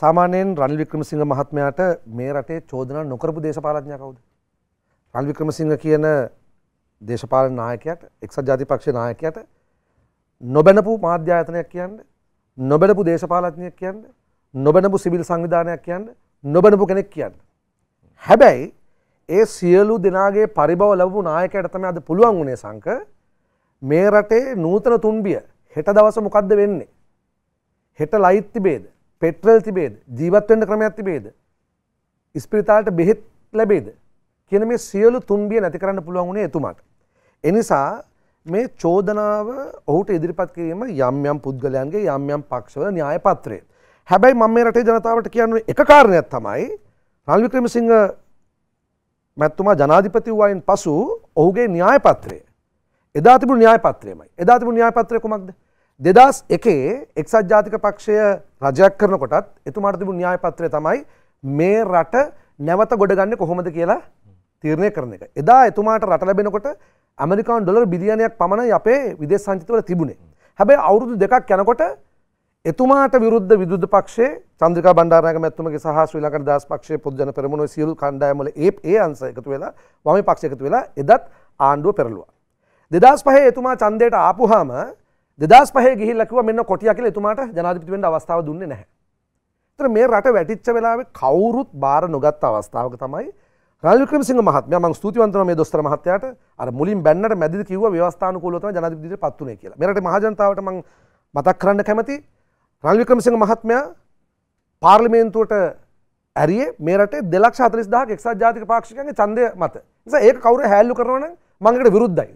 සාමාන්‍යයෙන් රනිල් වික්‍රමසිංහ මහත්මයාට මේ රටේ චෝදනා නොකරපු දේශපාලඥයා කවුද? රනිල් වික්‍රමසිංහ කියන දේශපාලන නායකයාට එක්සත් ජාතික පක්ෂේ නායකයාට නොබැනපු මාධ්‍ය ආයතනයක් කියන්නේ නොබැනපු දේශපාලඥයෙක් කියන්නේ නොබැනපු සිවිල් සංවිධානයක් කියන්නේ නොබැනපු කෙනෙක් කියන්නේ. හැබැයි ඒ සියලු දෙනාගේ පරිබව ලැබපු නායකයට තමයි අද පුළුවන් වුණේ සංක මේ රටේ නූතන තුන්බිය හෙට දවස මොකද්ද වෙන්නේ? හෙට ලයිට් තිබේද? පෙට්‍රල් තිබේද ජීවත්වෙන්ට ක්‍රමයක් තිබේද ඉස්පිරිතාලට බෙහෙත් ලැබේද කියන මේ සියලු තුන්බිය නැති කරන්න පුළුවන් වුණේ එතුමාට. එනිසා මේ චෝදනාව ඔහුට ඉදිරිපත් කිරීම යම් යම් පුද්ගලයන්ගේ යම් යම් පක්ෂවල න්‍යාය පත්‍රයේ. හැබැයි මම මේ රටේ ජනතාවට කියන්නේ එක කාරණයක් තමයි රනිල් වික්‍රමසිංහ මැතිතුමා ජනාධිපති වූයන් පසු ඔහුගේ න්‍යාය පත්‍රය එදා තිබුණු න්‍යාය පත්‍රයමයි. එදා තිබුණු න්‍යාය පත්‍රය කුමක්ද? දෙදස් එකේ එක්සත් ජාතික පක්ෂය රජයක් කරනකොටත් එතුමාට තිබු න්‍යාය පත්‍රය තමයි මේ රට නැවත ගොඩගන්න කොහොමද කියලා තීරණය කරන එක. එදා එතුමාට රට ලැබෙනකොට ඇමරිකාන් ඩොලර් බිලියනයක් පමණයි අපේ විදේශ සංචිතවල තිබුණේ. හැබැයි අවුරුදු දෙකක් යනකොට එතුමාට විරුද්ධ විදුද්ධ පක්ෂේ චන්ද්‍රිකා බණ්ඩාරනායක මැතිතුමගේ සහ ශ්‍රී ලංකා දාස් පක්ෂයේ පොදු ජන පෙරමුණේ සියලු කණ්ඩායම්වල ඒ ඒ අංශ එකතු වෙලා වමේ පක්ෂ එකතු වෙලා එදත් ආණ්ඩුව පෙරළුවා. 2005 එතුමා ඡන්දයට ආපුවාම දෙදස් පහ ගිහිල්ලකිව මෙන්න කොටිය කියල එතුමාට ජනාධිපතිවෙන්ට අවස්ථාව දුන්නේ නැහැ. තර මේ රට වැටිච්ච වෙලාවේ කවුරුත් බාර නොගත් අවස්ථාවක තමයි රල්ක්‍රම සිංහ මහත්ම මං ස්තුතිවන්තන මේ දොස්තර මහත්තයට අර මුලින් බැන්නට මැදි කිව ව්‍යවස්ථානකූලත ජනාධිපතිට පත්වනේ කියලා මෙරට මහජනතාවට මං මතක් කරන්න කැමති රල්වික්‍රම සිංහ මහත්මයා පාර්ලිමේන්තුවට ඇරිය මේරට දෙලක් ශාතලිස් දහ එක්සත් ජාතික පාක්ෂිකන්ගේ චන්දය මත නිසා ඒ කවුර හැල්ලු කරනවන මංගට විරුද්ධයි.